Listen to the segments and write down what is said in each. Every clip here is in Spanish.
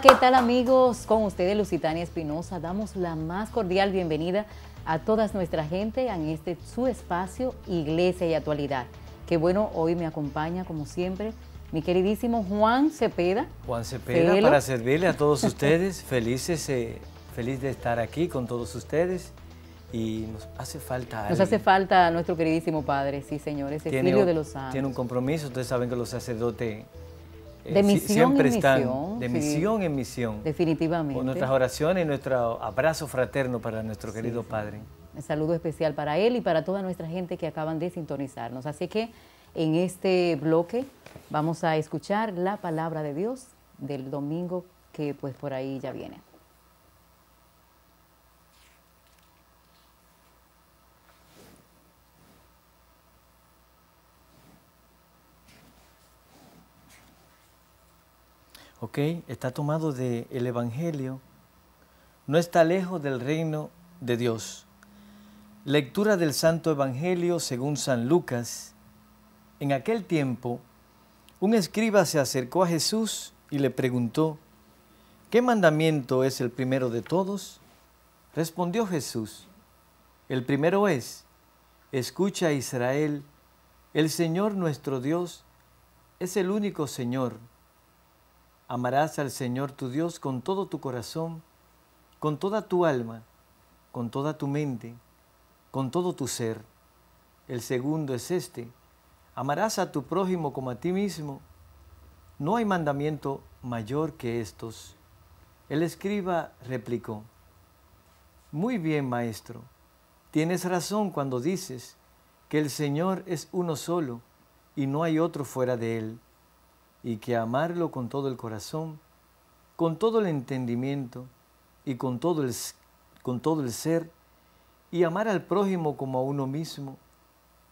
¿qué tal amigos? Con ustedes Lusitania Espinosa. Damos la más cordial bienvenida a toda nuestra gente en este su espacio Iglesia y Actualidad. Qué bueno, hoy me acompaña como siempre mi queridísimo Juan Cepeda. Juan Cepeda, para servirle a todos ustedes. Felices, eh, feliz de estar aquí con todos ustedes. Y nos hace falta Nos hace falta nuestro queridísimo padre, sí señores, el de los Santos. Tiene un compromiso, ustedes saben que los sacerdotes eh, de misión en misión, de misión en misión. Definitivamente. Con nuestras oraciones y nuestro abrazo fraterno para nuestro querido Padre. Un saludo especial para él y para toda nuestra gente que acaban de sintonizarnos. Así que en este bloque vamos a escuchar la palabra de Dios del domingo que pues por ahí ya viene. ¿ok? Está tomado del el Evangelio, no está lejos del reino de Dios. Lectura del Santo Evangelio según San Lucas. En aquel tiempo, un escriba se acercó a Jesús y le preguntó, ¿qué mandamiento es el primero de todos? Respondió Jesús, el primero es, escucha Israel, el Señor nuestro Dios es el único Señor Amarás al Señor tu Dios con todo tu corazón, con toda tu alma, con toda tu mente, con todo tu ser. El segundo es este. Amarás a tu prójimo como a ti mismo. No hay mandamiento mayor que estos. El escriba replicó, Muy bien, maestro, tienes razón cuando dices que el Señor es uno solo y no hay otro fuera de él y que amarlo con todo el corazón, con todo el entendimiento y con todo el, con todo el ser, y amar al prójimo como a uno mismo,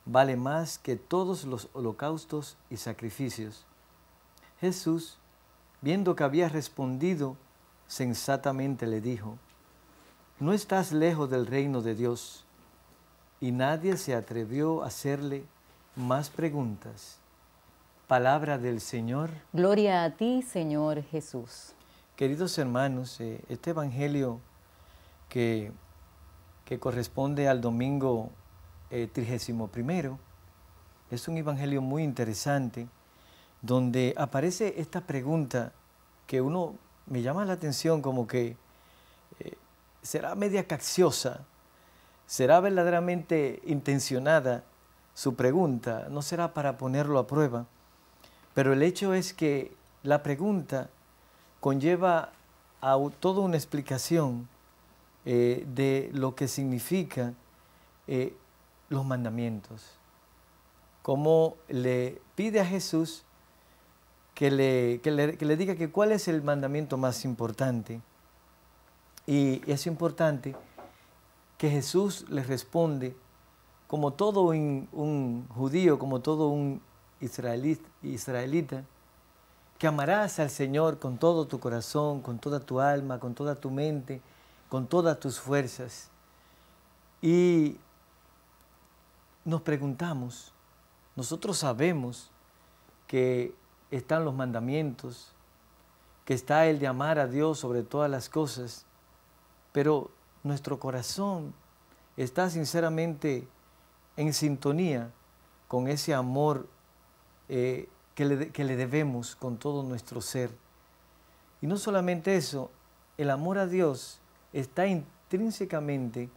vale más que todos los holocaustos y sacrificios. Jesús, viendo que había respondido, sensatamente le dijo, no estás lejos del reino de Dios. Y nadie se atrevió a hacerle más preguntas. Palabra del Señor. Gloria a ti, Señor Jesús. Queridos hermanos, eh, este Evangelio que, que corresponde al domingo eh, trigésimo es un Evangelio muy interesante donde aparece esta pregunta que uno me llama la atención como que eh, será media cacciosa, será verdaderamente intencionada su pregunta, no será para ponerlo a prueba pero el hecho es que la pregunta conlleva a toda una explicación eh, de lo que significa eh, los mandamientos. Cómo le pide a Jesús que le, le, diga que cuál es el mandamiento más importante. Y, es importante que Jesús le responde, como todo un judío, como todo un israelita, que amarás al Señor con todo tu corazón, con toda tu alma, con toda tu mente, con todas tus fuerzas. Y nos preguntamos, nosotros sabemos que están los mandamientos, que está el de amar a Dios sobre todas las cosas, pero nuestro corazón está sinceramente en sintonía con ese amor eh, que, le, debemos con todo nuestro ser. Y no solamente eso, el amor a Dios está intrínsecamente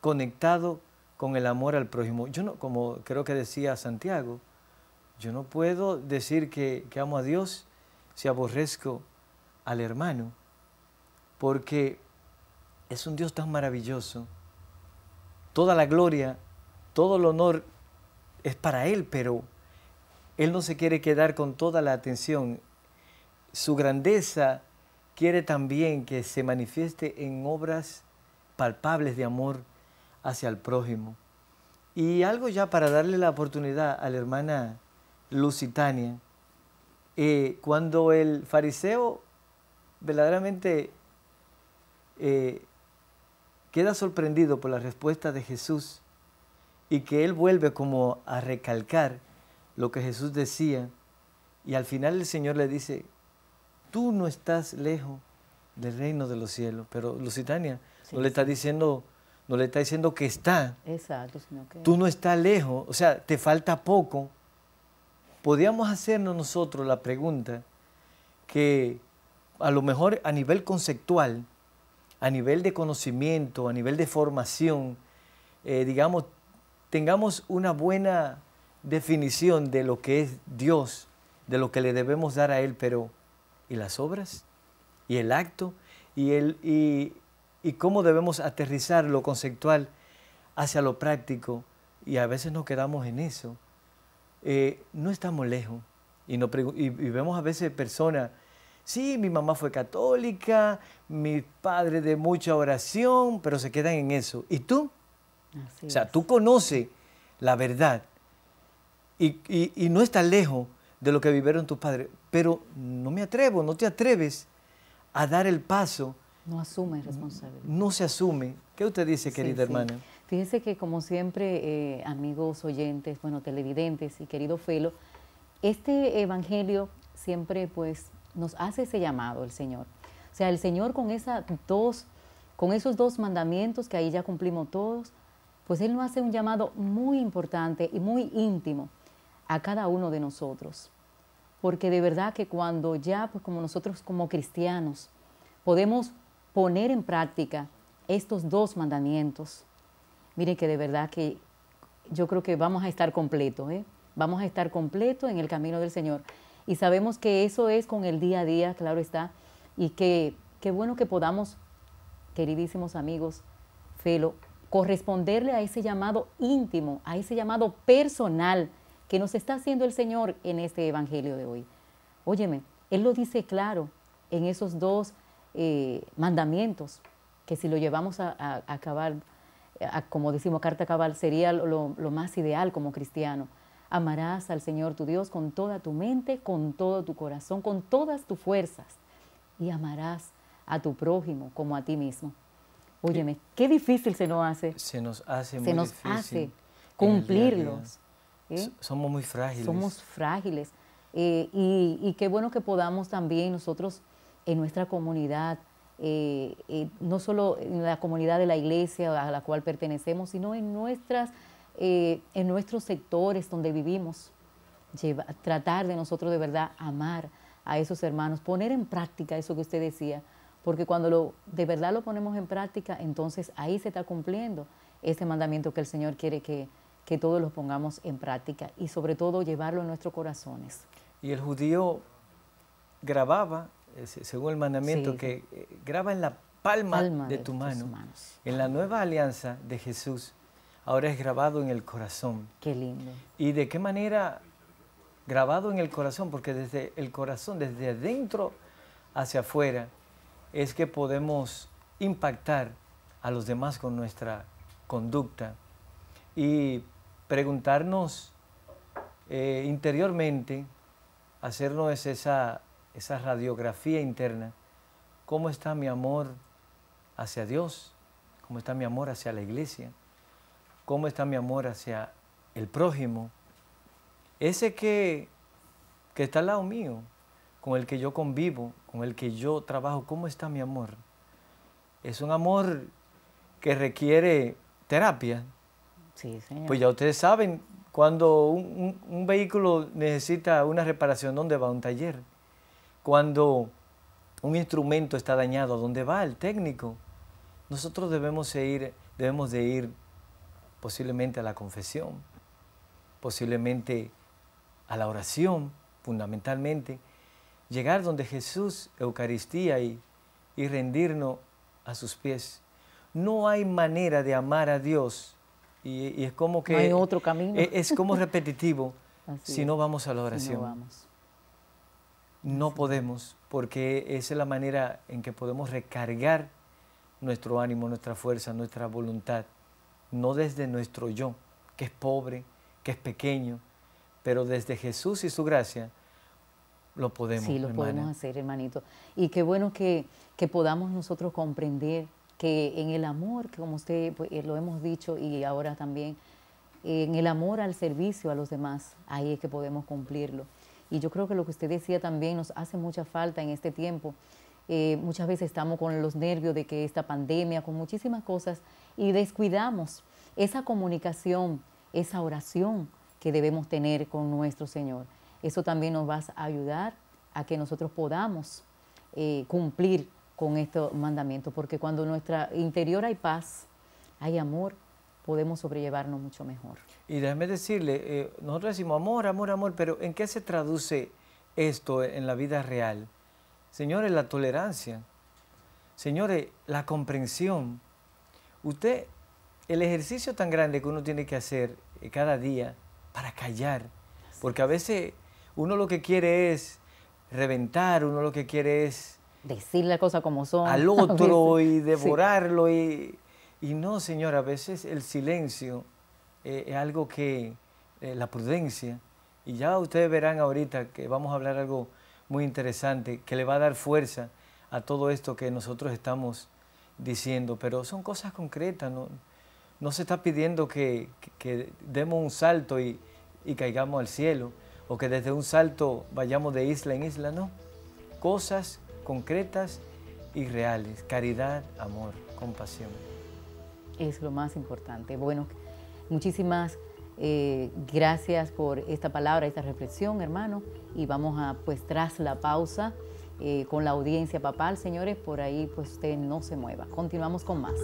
conectado con el amor al prójimo. Yo no, como creo que decía Santiago, yo no puedo decir que amo a Dios si aborrezco al hermano, porque es un Dios tan maravilloso. Toda la gloria, todo el honor es para Él, pero él no se quiere quedar con toda la atención. Su grandeza quiere también que se manifieste en obras palpables de amor hacia el prójimo. Y algo ya para darle la oportunidad a la hermana Lusitania, eh, cuando el fariseo verdaderamente eh, queda sorprendido por la respuesta de Jesús y que él vuelve como a recalcar lo que Jesús decía y al final el Señor le dice, tú no estás lejos del reino de los cielos, pero Lusitania no le está diciendo... No le está diciendo que está. Exacto, sino que... Tú no estás lejos, o sea, te falta poco. Podríamos hacernos nosotros la pregunta que a lo mejor a nivel conceptual, a nivel de conocimiento, a nivel de formación, eh, digamos, tengamos una buena definición de lo que es Dios, de lo que le debemos dar a Él, pero ¿y las obras? ¿Y el acto? ¿Y, y, cómo debemos aterrizar lo conceptual hacia lo práctico? Y a veces nos quedamos en eso. Eh, no estamos lejos y, no, vemos a veces personas Sí, mi mamá fue católica, mi padre de mucha oración, pero se quedan en eso. ¿Y tú? o sea, tú conoces la verdad, y, y, no está lejos de lo que vivieron tus padres, pero no me atrevo, no te atreves a dar el paso. No asume responsabilidad. No se asume. ¿Qué usted dice, querida hermana? Fíjese que como siempre, eh, amigos oyentes, bueno, televidentes y querido Felo, este evangelio siempre pues nos hace ese llamado el Señor. O sea, el Señor con, dos, con esos dos mandamientos que ahí ya cumplimos todos, pues Él nos hace un llamado muy importante y muy íntimo a cada uno de nosotros. Porque de verdad que cuando ya, pues como nosotros como cristianos, podemos poner en práctica estos dos mandamientos, miren que de verdad que yo creo que vamos a estar completos, ¿eh? vamos a estar completos en el camino del Señor. Y sabemos que eso es con el día a día, claro está, y que qué bueno que podamos, queridísimos amigos, Felo, corresponderle a ese llamado íntimo, a ese llamado personal que nos está haciendo el Señor en este Evangelio de hoy. Óyeme, Él lo dice claro en esos dos eh, mandamientos, que si lo llevamos a, a, acabar, como decimos carta cabal, sería lo, más ideal como cristiano. Amarás al Señor tu Dios con toda tu mente, con todo tu corazón, con todas tus fuerzas. Y amarás a tu prójimo como a ti mismo. Óyeme, qué difícil se nos hace. Se nos hace hace cumplirlos. ¿Eh? Somos muy frágiles. Somos frágiles. Eh, y, qué bueno que podamos también nosotros en nuestra comunidad, eh, no solo en la comunidad de la iglesia a la cual pertenecemos, sino en, nuestras, en nuestros sectores donde vivimos, tratar de nosotros de verdad amar a esos hermanos, poner en práctica eso que usted decía, porque cuando lo, de verdad lo ponemos en práctica, entonces ahí se está cumpliendo ese mandamiento que el Señor quiere que que todos los pongamos en práctica y sobre todo llevarlo en nuestros corazones. Y el judío grababa, eh, según el mandamiento, que eh, graba en la palma, de, tu mano. En la nueva alianza de Jesús, ahora es grabado en el corazón. Qué lindo. ¿Y de qué manera grabado en el corazón? Porque desde el corazón, desde adentro hacia afuera, es que podemos impactar a los demás con nuestra conducta. Y preguntarnos eh, interiormente, hacernos esa, esa radiografía interna, ¿cómo está mi amor hacia Dios? ¿Cómo está mi amor hacia la iglesia? ¿Cómo está mi amor hacia el prójimo? Ese que, que está al lado mío, con el que yo convivo, con el que yo trabajo, ¿cómo está mi amor? Es un amor que requiere terapia, pues ya ustedes saben, cuando un, vehículo necesita una reparación, ¿dónde va? Un taller. Cuando un instrumento está dañado, ¿dónde va? El técnico. Nosotros debemos, ir, debemos de ir posiblemente a la confesión, posiblemente a la oración, fundamentalmente, llegar donde Jesús, Eucaristía, y, y rendirnos a sus pies. No hay manera de amar a Dios y, es como que... hay otro camino. E-, es, como repetitivo si no vamos a la oración. no, vamos. no podemos, porque esa es la manera en que podemos recargar nuestro ánimo, nuestra fuerza, nuestra voluntad, no desde nuestro yo, que es pobre, que es pequeño, pero desde Jesús y su gracia lo podemos. Sí, lo podemos hacer, hermanito. Y qué bueno que, que podamos nosotros comprender que en el amor, que como usted pues, eh, lo hemos dicho y ahora también, en el amor al servicio a los demás, ahí es que podemos cumplirlo. Y yo creo que lo que usted decía también nos hace mucha falta en este tiempo. Eh, muchas veces estamos con los nervios de que esta pandemia, con muchísimas cosas, y descuidamos esa comunicación, esa oración que debemos tener con nuestro Señor. Eso también nos va a ayudar a que nosotros podamos eh, cumplir con estos mandamiento porque cuando en nuestra interior hay paz, hay amor, podemos sobrellevarnos mucho mejor. Y déjeme decirle, eh, nosotros decimos amor, amor, amor, pero ¿en qué se traduce esto en la vida real? Señores, la tolerancia. Señores, la comprensión. Usted, el ejercicio tan grande que uno tiene que hacer eh, cada día para callar, porque a veces uno lo que quiere es reventar, uno lo que quiere es decir las cosas como son. Al otro y devorarlo. Y, no, señor, a veces el silencio eh, es algo que, eh, la prudencia, y ya ustedes verán ahorita que vamos a hablar algo muy interesante que le va a dar fuerza a todo esto que nosotros estamos diciendo, pero son cosas concretas, no, no se está pidiendo que, demos un salto y, y, caigamos al cielo, o que desde un salto vayamos de isla en isla, no, cosas concretas y reales, caridad, amor, compasión. Es lo más importante. Bueno, muchísimas eh, gracias por esta palabra, esta reflexión, hermano. Y vamos a, pues, tras la pausa eh, con la audiencia papal, señores, por ahí, pues, usted no se mueva. Continuamos con más.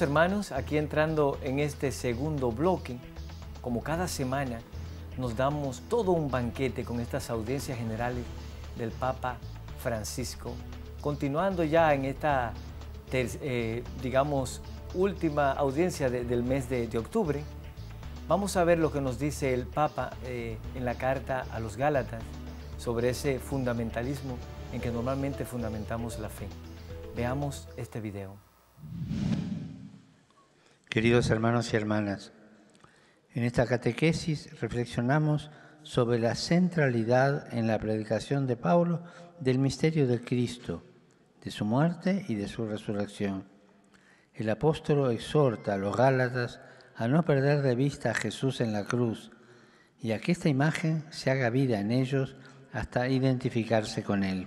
hermanos, aquí entrando en este segundo bloque, como cada semana nos damos todo un banquete con estas audiencias generales del Papa Francisco, continuando ya en esta, eh, digamos, última audiencia del mes de, octubre, vamos a ver lo que nos dice el Papa eh, en la carta a los Gálatas sobre ese fundamentalismo en que normalmente fundamentamos la fe. Veamos este video. Queridos hermanos y hermanas, en esta catequesis reflexionamos sobre la centralidad en la predicación de Pablo del misterio de Cristo, de su muerte y de su resurrección. El apóstol exhorta a los Gálatas a no perder de vista a Jesús en la cruz y a que esta imagen se haga vida en ellos hasta identificarse con Él.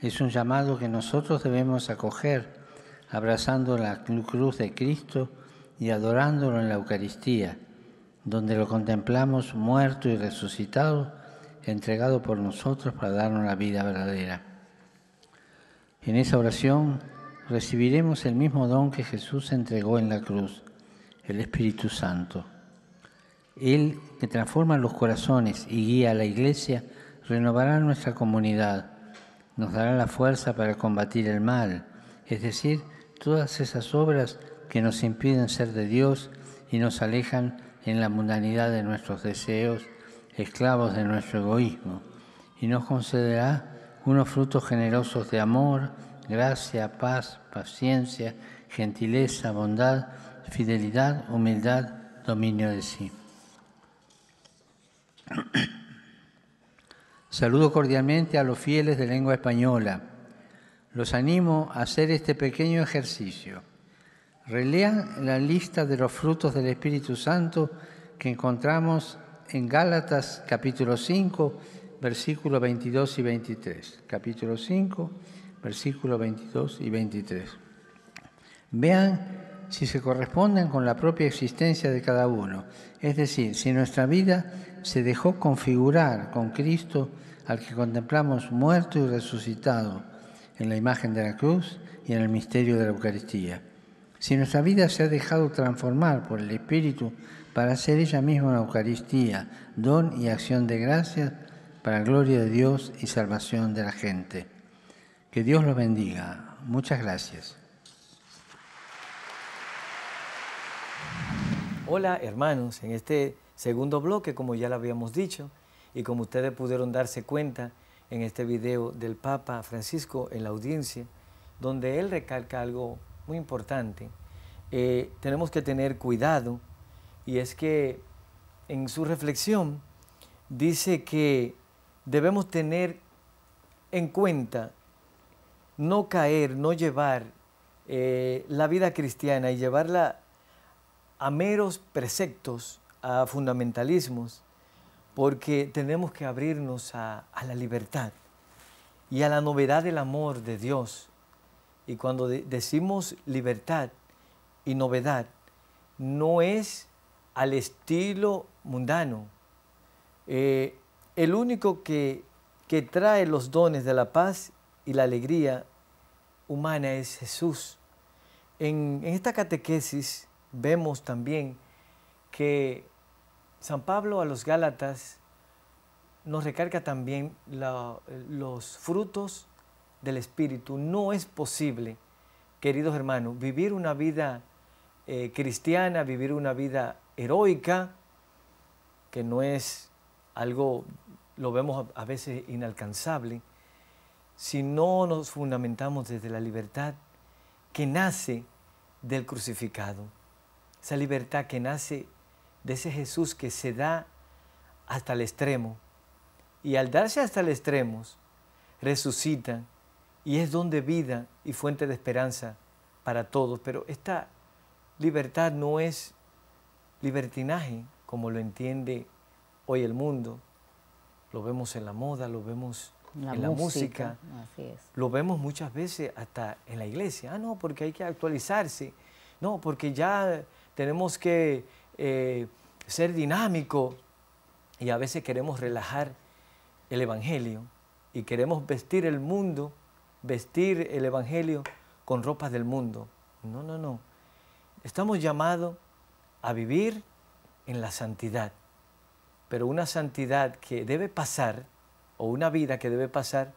Es un llamado que nosotros debemos acoger, abrazando la cruz de Cristo y adorándolo en la Eucaristía, donde lo contemplamos muerto y resucitado, entregado por nosotros para darnos la vida verdadera. En esa oración recibiremos el mismo don que Jesús entregó en la cruz, el Espíritu Santo. Él que transforma los corazones y guía a la iglesia, renovará nuestra comunidad, nos dará la fuerza para combatir el mal, es decir, todas esas obras que nos impiden ser de Dios y nos alejan en la mundanidad de nuestros deseos, esclavos de nuestro egoísmo, y nos concederá unos frutos generosos de amor, gracia, paz, paciencia, gentileza, bondad, fidelidad, humildad, dominio de sí. Saludo cordialmente a los fieles de lengua española. Los animo a hacer este pequeño ejercicio Relean la lista de los frutos del Espíritu Santo que encontramos en Gálatas capítulo 5, versículos 22 y 23. Capítulo 5, versículos 22 y 23. Vean si se corresponden con la propia existencia de cada uno. Es decir, si nuestra vida se dejó configurar con Cristo, al que contemplamos muerto y resucitado en la imagen de la cruz y en el misterio de la Eucaristía. Si nuestra vida se ha dejado transformar por el Espíritu para hacer ella misma una Eucaristía, don y acción de gracias para gloria de Dios y salvación de la gente. Que Dios los bendiga. Muchas gracias. Hola hermanos, en este segundo bloque, como ya lo habíamos dicho, y como ustedes pudieron darse cuenta en este video del Papa Francisco en la audiencia, donde él recalca algo muy importante, eh, tenemos que tener cuidado y es que en su reflexión dice que debemos tener en cuenta no caer, no llevar eh, la vida cristiana y llevarla a meros preceptos, a fundamentalismos, porque tenemos que abrirnos a, a la libertad y a la novedad del amor de Dios y cuando decimos libertad y novedad, no es al estilo mundano. Eh, el único que, trae los dones de la paz y la alegría humana es Jesús. En, esta catequesis vemos también que San Pablo a los Gálatas nos recarga también los frutos del Espíritu, no es posible, queridos hermanos, vivir una vida eh, cristiana, vivir una vida heroica, que no es algo, lo vemos a veces inalcanzable, si no nos fundamentamos desde la libertad que nace del crucificado, esa libertad que nace de ese Jesús que se da hasta el extremo. Y al darse hasta el extremo, resucita y es don de vida y fuente de esperanza para todos. Pero esta libertad no es libertinaje como lo entiende hoy el mundo. Lo vemos en la moda, lo vemos en la música, lo vemos muchas veces hasta en la iglesia. Ah, no, porque hay que actualizarse. No, porque ya tenemos que eh, ser dinámico y a veces queremos relajar el Evangelio y queremos vestir el mundo vestir el Evangelio con ropa del mundo. No, no, no. Estamos llamados a vivir en la santidad, pero una santidad que debe pasar, o una vida que debe pasar,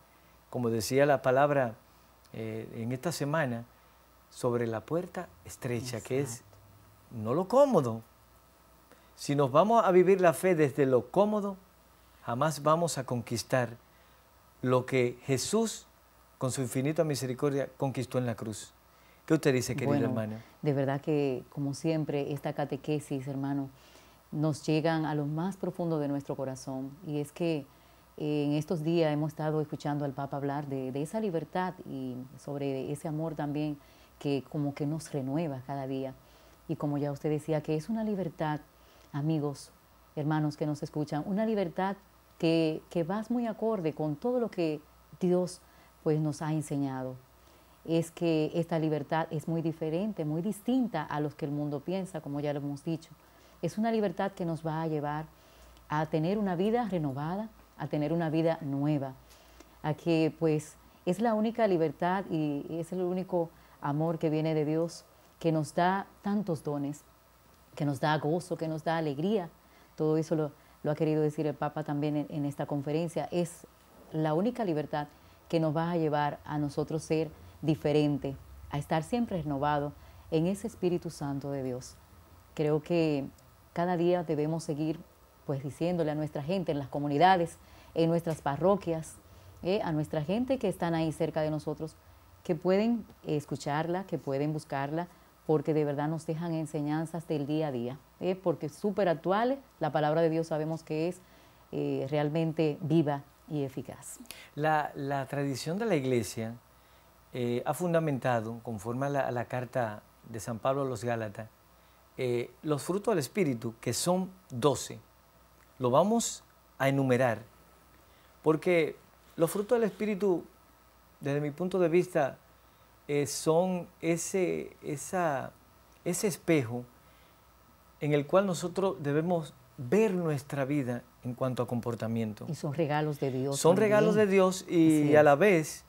como decía la palabra eh, en esta semana, sobre la puerta estrecha, que es no lo cómodo. Si nos vamos a vivir la fe desde lo cómodo, jamás vamos a conquistar lo que Jesús con su infinita misericordia, conquistó en la cruz. ¿Qué usted dice, querido hermano? De verdad que, como siempre, esta catequesis, hermano, nos llegan a lo más profundo de nuestro corazón. Y es que eh, en estos días hemos estado escuchando al Papa hablar de, esa libertad y sobre ese amor también que como que nos renueva cada día. Y como ya usted decía, que es una libertad, amigos, hermanos que nos escuchan, una libertad que, que vas muy acorde con todo lo que Dios pues nos ha enseñado. Es que esta libertad es muy diferente, muy distinta a los que el mundo piensa, como ya lo hemos dicho. Es una libertad que nos va a llevar a tener una vida renovada, a tener una vida nueva, a que pues es la única libertad y es el único amor que viene de Dios que nos da tantos dones, que nos da gozo, que nos da alegría. Todo eso lo, ha querido decir el Papa también en esta conferencia. Es la única libertad que nos va a llevar a nosotros ser diferente, a estar siempre renovado en ese Espíritu Santo de Dios. Creo que cada día debemos seguir pues diciéndole a nuestra gente en las comunidades, en nuestras parroquias, eh, a nuestra gente que están ahí cerca de nosotros, que pueden escucharla, que pueden buscarla, porque de verdad nos dejan enseñanzas del día a día, eh, porque súper actuales, la palabra de Dios sabemos que es eh, realmente viva eficaz. La, tradición de la Iglesia eh, ha fundamentado, conforme a la, carta de San Pablo a los Gálatas, eh, los frutos del Espíritu, que son doce. Lo vamos a enumerar, porque los frutos del Espíritu, desde mi punto de vista, eh, son ese, ese espejo en el cual nosotros debemos ver nuestra vida en cuanto a comportamiento. Y son regalos de Dios. Son regalos de Dios y a la vez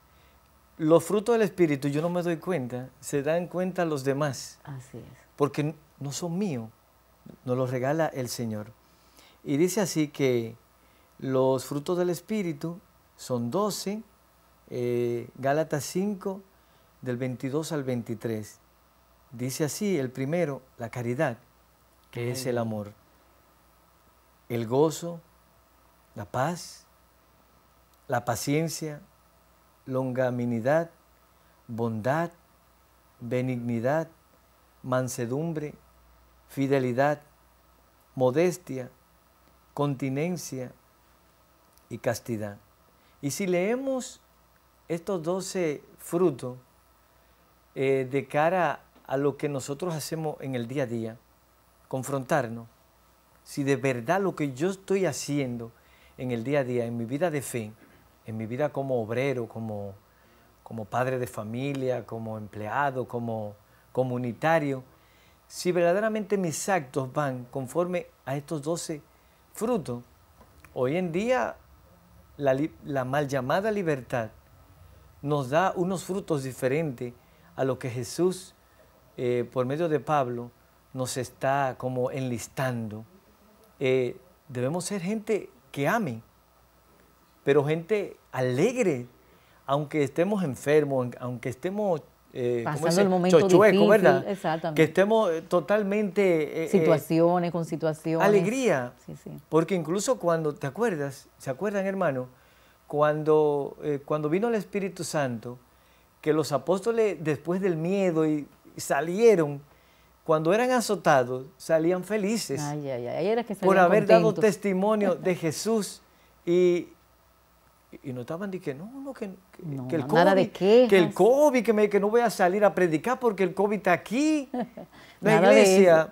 los frutos del Espíritu, yo no me doy cuenta, se dan cuenta los demás. Así es. Porque no son míos, nos los regala el Señor. Y dice así que los frutos del Espíritu son 12, eh, Gálatas 5, del 22 al 23. Dice así el primero, la caridad, que es el amor el gozo, la paz, la paciencia, longaminidad, bondad, benignidad, mansedumbre, fidelidad, modestia, continencia y castidad. Y si leemos estos doce frutos eh, de cara a lo que nosotros hacemos en el día a día, confrontarnos, si de verdad lo que yo estoy haciendo en el día a día, en mi vida de fe, en mi vida como obrero, como, padre de familia, como empleado, como comunitario, si verdaderamente mis actos van conforme a estos 12 frutos, hoy en día la, mal llamada libertad nos da unos frutos diferentes a lo que Jesús, eh, por medio de Pablo, nos está como enlistando eh, debemos ser gente que ame, pero gente alegre, aunque estemos enfermos, aunque estemos eh, pasando ¿verdad? Exactamente. Que estemos eh, totalmente... Eh, situaciones con situaciones. Alegría. Porque incluso cuando, ¿te acuerdas? ¿Se acuerdan, hermano? Cuando, cuando vino el Espíritu Santo, que los apóstoles después del miedo y salieron cuando eran azotados, salían felices por haber dado testimonio de Jesús y, y que no, no, que, que, el COVID, que el COVID, que, me, que no voy a salir a predicar porque el COVID está aquí. La iglesia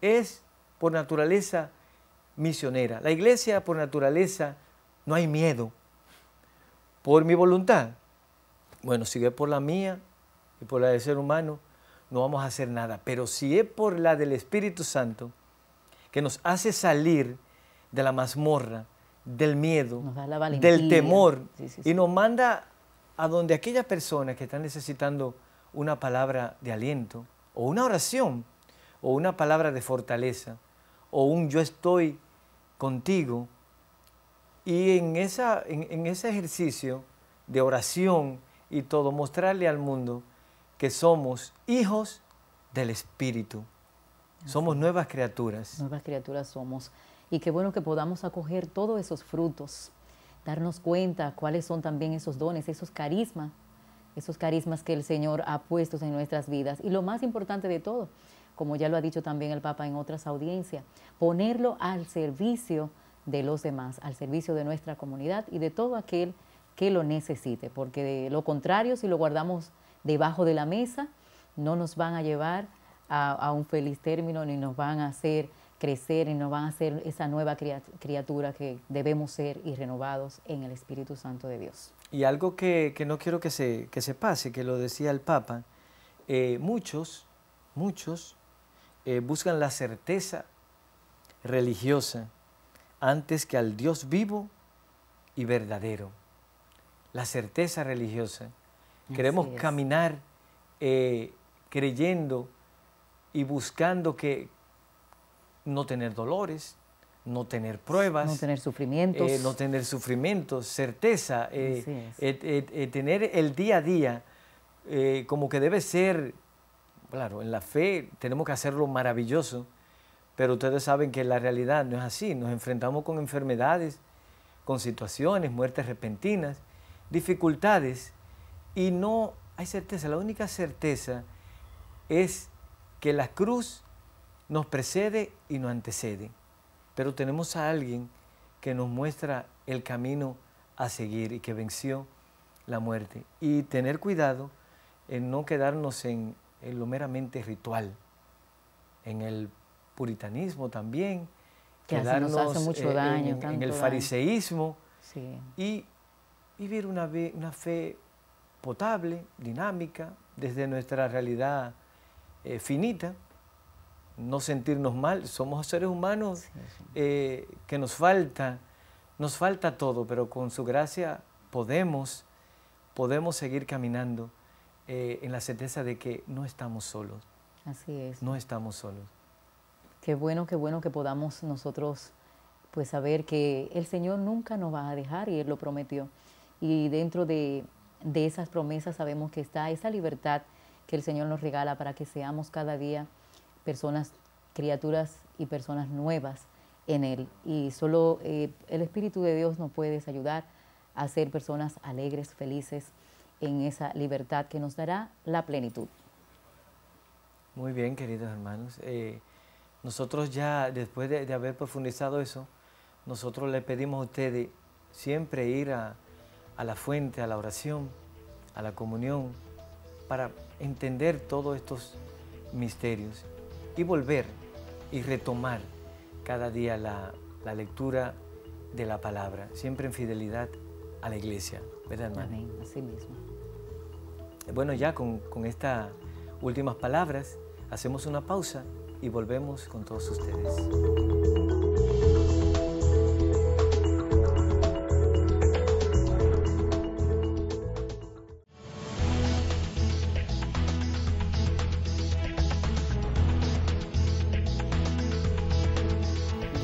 es por naturaleza misionera. La iglesia por naturaleza no hay miedo. Por mi voluntad, bueno, sigue por la mía y por la del ser humano, no vamos a hacer nada. Pero si es por la del Espíritu Santo, que nos hace salir de la mazmorra, del miedo, del temor, y nos manda a donde aquellas personas que están necesitando una palabra de aliento, o una oración, o una palabra de fortaleza, o un yo estoy contigo, y en, esa, en ese ejercicio de oración y todo, mostrarle al mundo, que somos hijos del Espíritu. somos nuevas criaturas. Nuevas criaturas somos. Y qué bueno que podamos acoger todos esos frutos, darnos cuenta cuáles son también esos dones, esos carismas, esos carismas que el Señor ha puesto en nuestras vidas. Y lo más importante de todo, como ya lo ha dicho también el Papa en otras audiencias, ponerlo al servicio de los demás, al servicio de nuestra comunidad y de todo aquel que lo necesite, porque de lo contrario, si lo guardamos debajo de la mesa, no nos van a llevar a, un feliz término, ni nos van a hacer crecer, ni nos van a hacer esa nueva criatura que debemos ser y renovados en el Espíritu Santo de Dios. Y algo que, no quiero que se, se pase, que lo decía el Papa, eh, muchos, muchos eh, buscan la certeza religiosa antes que al Dios vivo y verdadero. La certeza religiosa. Queremos caminar eh, creyendo y buscando que no tener dolores, no tener pruebas. No tener sufrimientos. Eh, no tener sufrimientos, certeza. Eh, tener el día a día como que debe ser, claro, en la fe tenemos que hacerlo maravilloso, pero ustedes saben que la realidad no es así. Nos enfrentamos con enfermedades, con situaciones, muertes repentinas, dificultades y no hay certeza. La única certeza es que la cruz nos precede y nos antecede. Pero tenemos a alguien que nos muestra el camino a seguir y que venció la muerte. Y tener cuidado en no quedarnos en, lo meramente ritual, en el puritanismo también, quedarnos eh, en, el fariseísmo y vivir una fe potable, dinámica, desde nuestra realidad eh, finita, no sentirnos mal, somos seres humanos eh, que nos falta, nos falta todo, pero con su gracia podemos, podemos seguir caminando eh, en la certeza de que no estamos solos. Así es. No estamos solos. Qué bueno, qué bueno que podamos nosotros pues saber que el Señor nunca nos va a dejar y Él lo prometió. Y dentro de de esas promesas sabemos que está esa libertad que el Señor nos regala para que seamos cada día personas, criaturas y personas nuevas en Él. Y solo eh, el Espíritu de Dios nos puede ayudar a ser personas alegres, felices, en esa libertad que nos dará la plenitud. Muy bien, queridos hermanos. Eh, nosotros ya, después de haber profundizado eso, nosotros le pedimos a ustedes siempre ir a, a la fuente, a la oración, a la comunión, para entender todos estos misterios y volver y retomar cada día la, lectura de la palabra, siempre en fidelidad a la iglesia, ¿verdad, hermano? así mismo. Bueno, ya con, con estas últimas palabras, hacemos una pausa y volvemos con todos ustedes.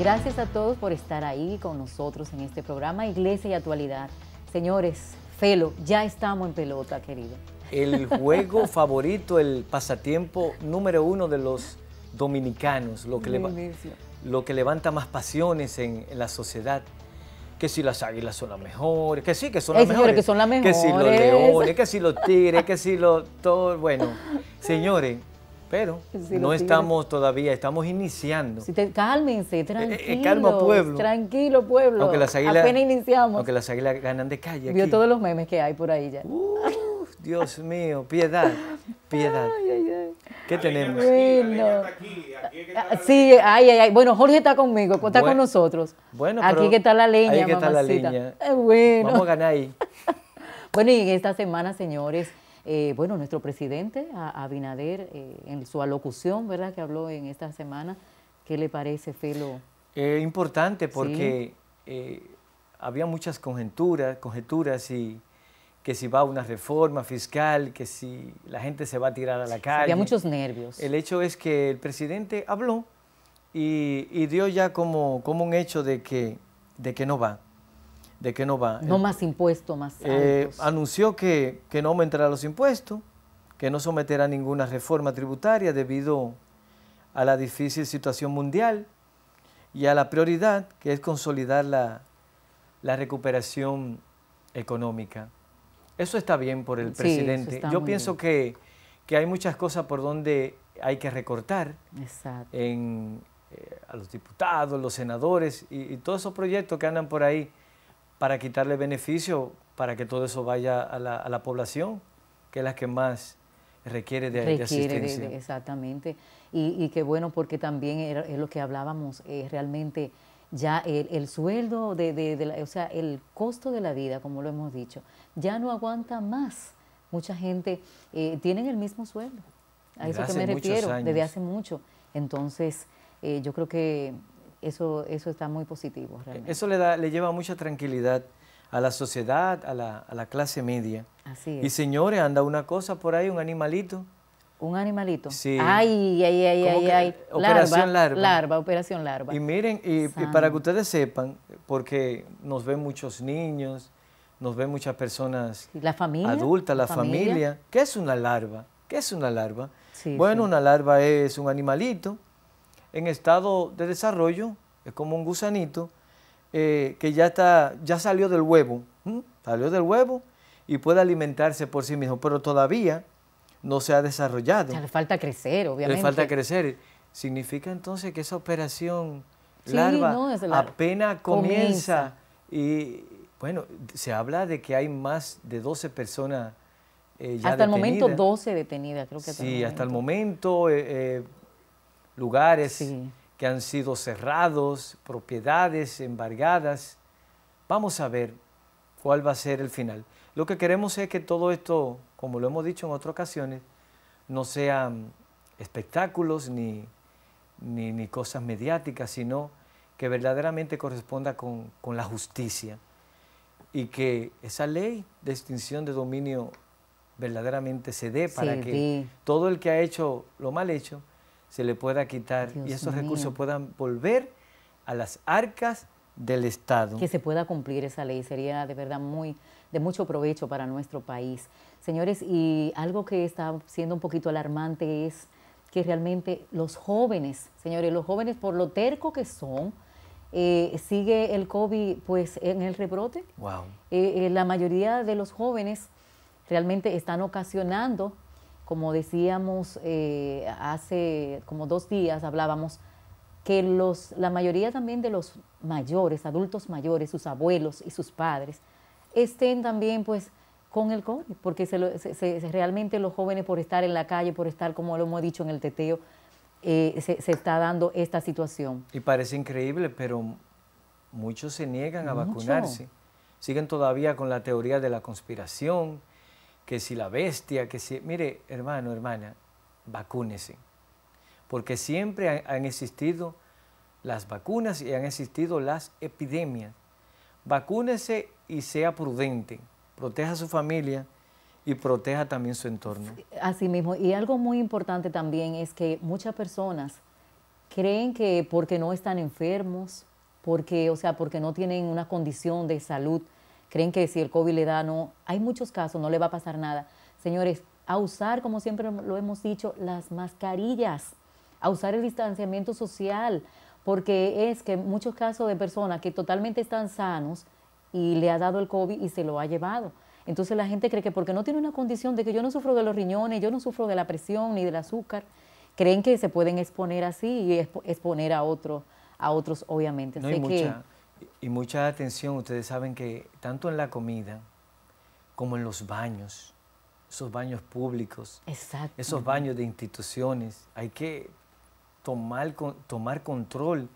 Gracias a todos por estar ahí con nosotros en este programa Iglesia y Actualidad. Señores, Felo, ya estamos en pelota, querido. El juego favorito, el pasatiempo número uno de los dominicanos, lo que, levanta más pasiones en, la sociedad. Que si las águilas son las mejores, que sí, que son eh, las, mejores, que son las mejores, que si los leones, que si los tigres, que si los... Todo, bueno, señores, pero no estamos todavía, estamos iniciando. cálmense, tranquilo. Eh, eh, calma, pueblo. Tranquilo, pueblo. Aunque las águilas, Apenas iniciamos. Aunque las águilas ganan de calle. Vio todos los memes que hay por ahí ya. Dios mío, piedad, piedad. ¿Qué tenemos? Bueno. Ah, sí, ay, ay, ay. Bueno, Jorge está conmigo, está con nosotros. Bueno, aquí que está la leña, Aquí está la leña. Eh, Vamos a ganar ahí. bueno, y en esta semana, señores, eh, bueno, nuestro presidente Abinader, eh, en su alocución, ¿verdad?, que habló en esta semana, ¿qué le parece, Felo? Eh, importante porque eh, había muchas conjeturas, conjeturas y que si va una reforma fiscal, que si la gente se va a tirar a la calle. Había muchos nervios. El hecho es que el presidente habló y, dio ya como, un hecho de que no va de que no va. No más impuestos, más eh, Anunció que, no aumentará los impuestos, que no someterá ninguna reforma tributaria debido a la difícil situación mundial y a la prioridad que es consolidar la, recuperación económica. Eso está bien por el presidente. Yo pienso que, hay muchas cosas por donde hay que recortar en, eh, a los diputados, los senadores y, todos esos proyectos que andan por ahí para quitarle beneficio, para que todo eso vaya a la, a la población, que es la que más requiere de, requiere de asistencia. exactamente. Y, y qué bueno, porque también es lo que hablábamos, eh, realmente ya el, sueldo, de, o sea, el costo de la vida, como lo hemos dicho, ya no aguanta más. Mucha gente eh, tiene el mismo sueldo. A desde eso que me refiero, desde hace mucho. Entonces, eh, yo creo que eso, eso está muy positivo realmente. Eso le, da, le lleva mucha tranquilidad a la sociedad, a la, a la clase media. Así es. Y señores, anda una cosa por ahí, un animalito. Un animalito. Sí. Ay, ay, ay, ay, ay. Operación larva, larva, operación larva. Y miren, y, para que ustedes sepan, porque nos ven muchos niños, nos ven muchas personas la familia, adultas, la, familia. ¿Qué es una larva? ¿Qué es una larva? bueno, una larva es un animalito en estado de desarrollo, es como un gusanito eh, que ya, está, ya salió del huevo, salió del huevo y puede alimentarse por sí mismo, pero todavía no se ha desarrollado. le falta crecer, obviamente. Le falta crecer. Significa entonces que esa operación larva apenas comienza, y bueno, se habla de que hay más de 12 personas eh, Hasta el momento 12 detenidas, creo que hasta Sí, hasta el momento eh, eh, lugares que han sido cerrados, propiedades embargadas. Vamos a ver cuál va a ser el final. Lo que queremos es que todo esto, como lo hemos dicho en otras ocasiones, no sean espectáculos ni, ni, cosas mediáticas, sino que verdaderamente corresponda con, la justicia y que esa ley de extinción de dominio verdaderamente se dé para que todo el que ha hecho lo mal hecho se le pueda quitar y esos recursos puedan volver a las arcas del Estado. Que se pueda cumplir esa ley sería de verdad muy de mucho provecho para nuestro país. Señores, y algo que está siendo un poquito alarmante es que realmente los jóvenes, señores, los jóvenes por lo terco que son, eh, sigue el COVID pues en el rebrote. Wow. Eh, eh, la mayoría de los jóvenes realmente están ocasionando como decíamos eh, hace como dos días, hablábamos, que los, la mayoría también de los mayores, adultos mayores, sus abuelos y sus padres, estén también pues con el COVID, porque se realmente los jóvenes por estar en la calle, por estar, como lo hemos dicho, en el teteo, eh, se, está dando esta situación. Y parece increíble, pero muchos se niegan a vacunarse. Siguen todavía con la teoría de la conspiración, que si la bestia, que si... Mire, hermano, hermana, vacúnese, porque siempre han existido las vacunas y han existido las epidemias. Vacúnese y sea prudente, proteja a su familia y proteja también su entorno. Así mismo, y algo muy importante también es que muchas personas creen que porque no están enfermos, porque, o sea, porque no tienen una condición de salud, creen que si el COVID le da, no, hay muchos casos, no le va a pasar nada. Señores, a usar, como siempre lo hemos dicho, las mascarillas, a usar el distanciamiento social, porque es que muchos casos de personas que totalmente están sanos y le ha dado el COVID y se lo ha llevado. Entonces la gente cree que porque no tiene una condición de que yo no sufro de los riñones, yo no sufro de la presión ni del azúcar, creen que se pueden exponer así y exponer a otros, a otros obviamente. No, y mucha atención, ustedes saben que tanto en la comida como en los baños, esos baños públicos, esos baños de instituciones, hay que tomar, tomar control,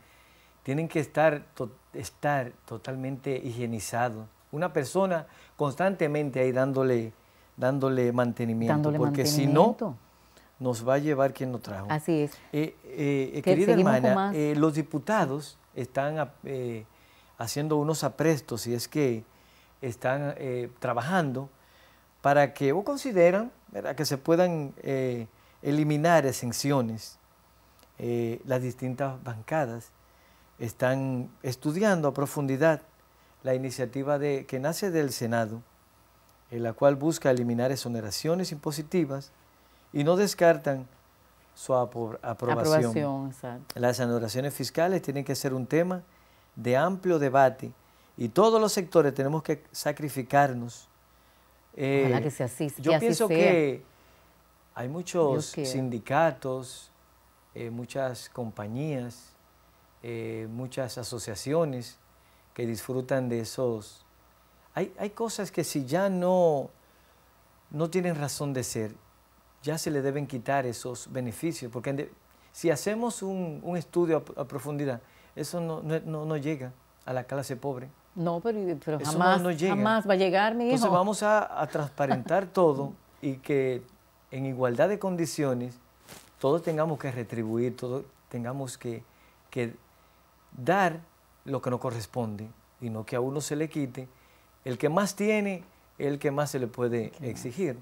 tienen que estar, estar totalmente higienizados. Una persona constantemente ahí dándole, dándole mantenimiento, porque si no, nos va a llevar quien lo trajo. Así es. Eh, eh, eh, querida hermana, los diputados están haciendo unos aprestos, si es que están eh, trabajando para que, o consideran, que se puedan eh, eliminar exenciones. Eh, las distintas bancadas están estudiando a profundidad la iniciativa que nace del Senado, en la cual busca eliminar exoneraciones impositivas y no descartan su aprobación. aprobación las exoneraciones fiscales tienen que ser un tema de amplio debate y todos los sectores tenemos que sacrificarnos. Eh, que sea así. Yo pienso que hay muchos sindicatos, eh, muchas compañías, eh, muchas asociaciones que disfrutan de esos. Hay, hay cosas que si ya no, no tienen razón de ser, ya se le deben quitar esos beneficios, porque si hacemos un, estudio a profundidad, eso no, llega a la clase pobre. No, pero, jamás, va a llegar, mi hijo. Entonces vamos a, transparentar todo y que en igualdad de condiciones todos tengamos que retribuir, todos tengamos que, dar lo que nos corresponde y no que a uno se le quite. El que más tiene, el que más se le puede exigir.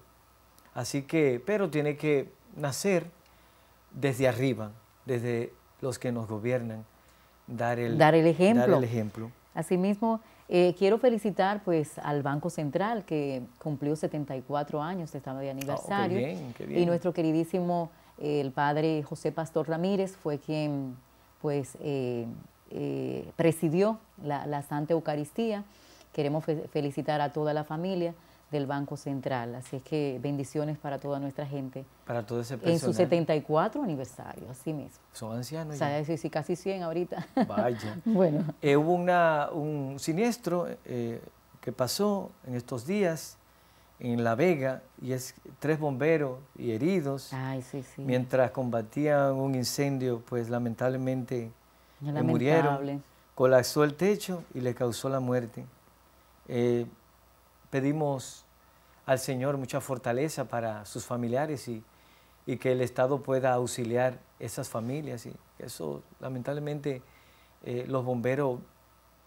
Así que, pero tiene que nacer desde arriba, desde los que nos gobiernan, dar el, ejemplo. Asimismo, eh, quiero felicitar pues al Banco Central que cumplió 74 años, estado de ah, aniversario. Y nuestro queridísimo eh, el padre José Pastor Ramírez fue quien pues eh, presidió la, Santa Eucaristía. Queremos felicitar a toda la familia del Banco Central. Así es que bendiciones para toda nuestra gente. Para todo ese personal. En su 74 aniversario, así mismo. Son ancianos. O sea, casi 100 ahorita. Vaya. bueno. Eh, hubo una, un siniestro eh, que pasó en estos días en La Vega y es tres bomberos y heridos. Ay, sí, sí. Mientras combatían un incendio, pues lamentablemente murieron. Colapsó el techo y le causó la muerte. Eh, Pedimos al Señor mucha fortaleza para sus familiares y, que el Estado pueda auxiliar esas familias. Y eso, lamentablemente, eh, los bomberos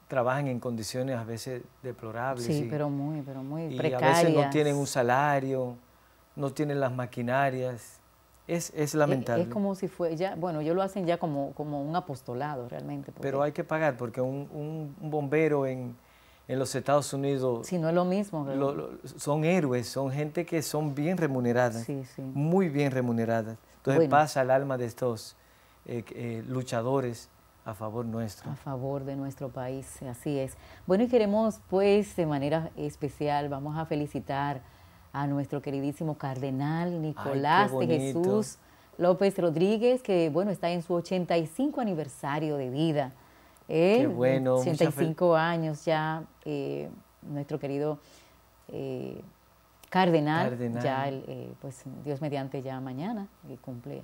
trabajan en condiciones a veces deplorables. Sí, pero muy, pero muy y precarias. a veces no tienen un salario, no tienen las maquinarias. Es, lamentable. Es, como si fue, bueno, ellos lo hacen ya como, como un apostolado realmente. Pero hay que pagar, porque un bombero en, en los Estados Unidos. Si no es lo mismo. son héroes, son gente que son bien remuneradas, muy bien remuneradas. Entonces pasa el alma de estos eh, eh, luchadores a favor nuestro. A favor de nuestro país, así es. Bueno, y queremos pues de manera especial, vamos a felicitar a nuestro queridísimo cardenal Nicolás de Jesús López Rodríguez, que bueno, está en su 85 aniversario de vida. Qué bueno. años ya, eh, nuestro querido eh, cardenal, ya eh, pues Dios mediante ya mañana, cumple.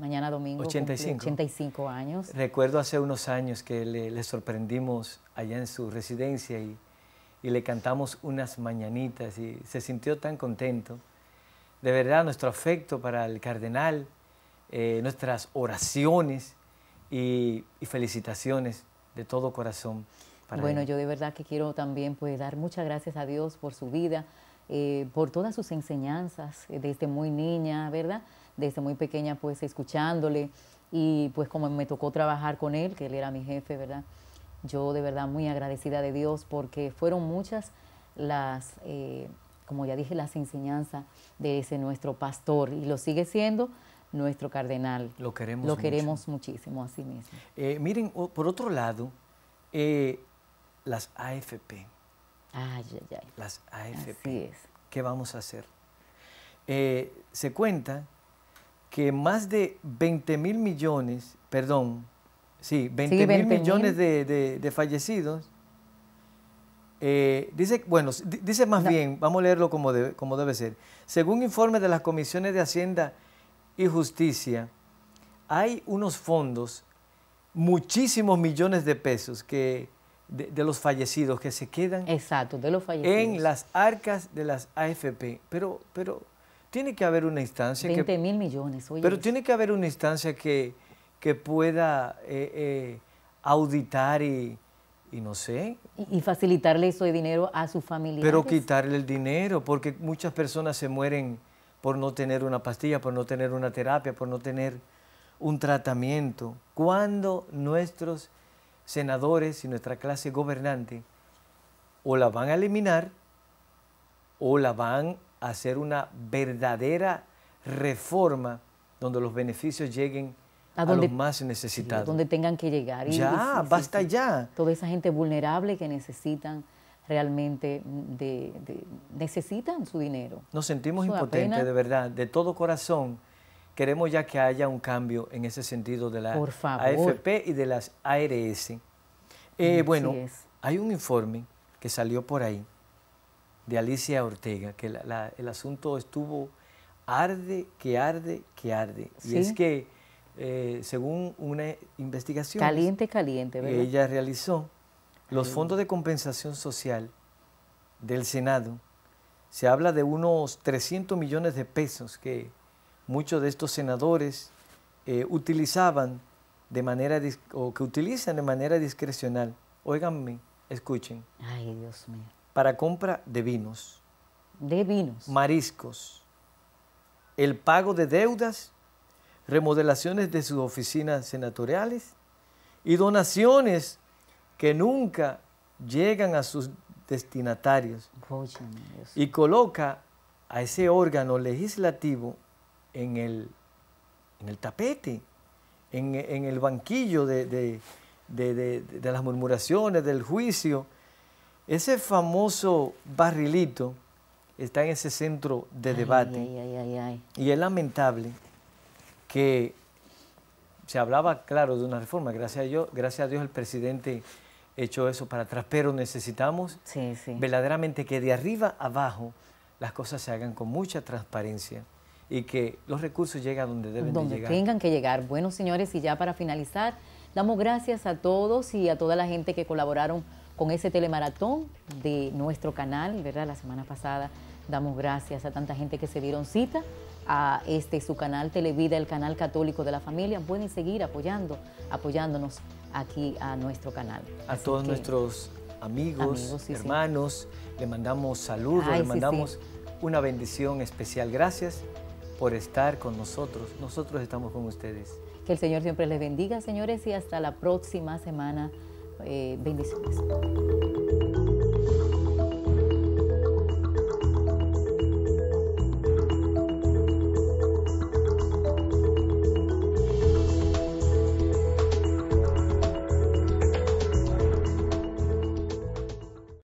mañana domingo. 85. años. Recuerdo hace unos años que le, sorprendimos allá en su residencia y, le cantamos unas mañanitas y se sintió tan contento. De verdad, nuestro afecto para el cardenal, nuestras oraciones y, felicitaciones de todo corazón. Para bueno, yo de verdad que quiero también pues, dar muchas gracias a Dios por su vida, eh, por todas sus enseñanzas eh, desde muy niña, ¿verdad? Desde muy pequeña pues escuchándole y pues como me tocó trabajar con él, que él era mi jefe, ¿verdad? Yo de verdad muy agradecida de Dios porque fueron muchas las, eh, como ya dije, las enseñanzas de ese nuestro pastor y lo sigue siendo nuestro cardenal. Lo queremos Lo queremos muchísimo a sí mismo. Eh, miren, por otro lado, eh, las AFP. Ay, ay, ay. Las AFP. Así es. ¿Qué vamos a hacer? Eh, se cuenta que más de 20 mil millones, perdón, sí, 20 mil millones de, fallecidos dice, bueno, dice más bien, vamos a leerlo como, como debe ser. Según informe de las comisiones de Hacienda y Justicia, hay unos fondos, muchísimos millones de pesos que, de, los fallecidos que se quedan Exacto, de los en las arcas de las AFP. Pero, pero tiene que haber una instancia 20 mil millones, oye Pero tiene que haber una instancia que, pueda eh, eh, auditar y, y no sé. Y, facilitarle eso de dinero a su familia. Pero quitarle el dinero, porque muchas personas se mueren por no tener una pastilla, por no tener una terapia, por no tener un tratamiento. Cuando nuestros senadores y nuestra clase gobernante o la van a eliminar o la van a hacer una verdadera reforma donde los beneficios lleguen a, los más necesitados. donde tengan que llegar. Y ya, basta ya. Toda esa gente vulnerable que necesitan realmente mm, de, necesitan su dinero. Nos sentimos impotentes, de verdad, de todo corazón. Queremos ya que haya un cambio en ese sentido de la AFP y de las ARS. Eh, bueno, hay un informe que salió por ahí de Alicia Ortega, que el asunto estuvo arde, que arde, que arde. Y es que, eh, según una investigación... Caliente, caliente, Que ella realizó, los fondos de compensación social del Senado, se habla de unos 300 millones de pesos que muchos de estos senadores eh, utilizaban de manera, o que utilizan de manera discrecional, oiganme, escuchen. Para compra de vinos. De vinos. Mariscos. El pago de deudas, remodelaciones de sus oficinas senatoriales y donaciones que nunca llegan a sus destinatarios y coloca a ese órgano legislativo en el, en el tapete, en, el banquillo de, las murmuraciones, del juicio. Ese famoso barrilito está en ese centro de debate. y es lamentable que se hablaba, claro, de una reforma. Gracias a, gracias a Dios el presidente hecho eso para atrás, pero necesitamos verdaderamente que de arriba abajo las cosas se hagan con mucha transparencia y que los recursos lleguen a donde deben donde de llegar. tengan que llegar. Bueno, señores, y ya para finalizar, damos gracias a todos y a toda la gente que colaboraron con ese telemaratón de nuestro canal, ¿verdad? La semana pasada damos gracias a tanta gente que se dieron cita a este su canal Televida, el canal católico de la familia. Pueden seguir apoyando, apoyándonos aquí a nuestro canal. A todos nuestros amigos, hermanos, le mandamos saludos, le mandamos una bendición especial. Gracias por estar con nosotros. Nosotros estamos con ustedes. Que el Señor siempre les bendiga, señores, y hasta la próxima semana. Eh, bendiciones.